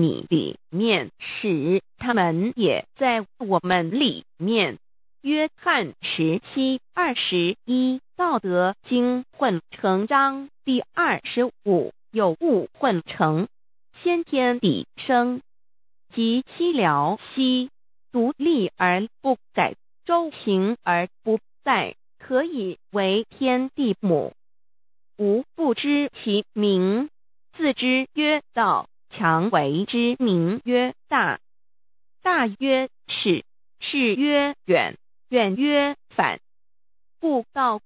你里面使他们也在我们里面。约翰十七二十一，《道德经》混成章第二十五，有物混成，先天地生，即其辽兮，独立而不改，周行而不殆，可以为天地母。吾不知其名，自知曰道。强为之名曰大，大曰是，是曰远，远曰反，故道。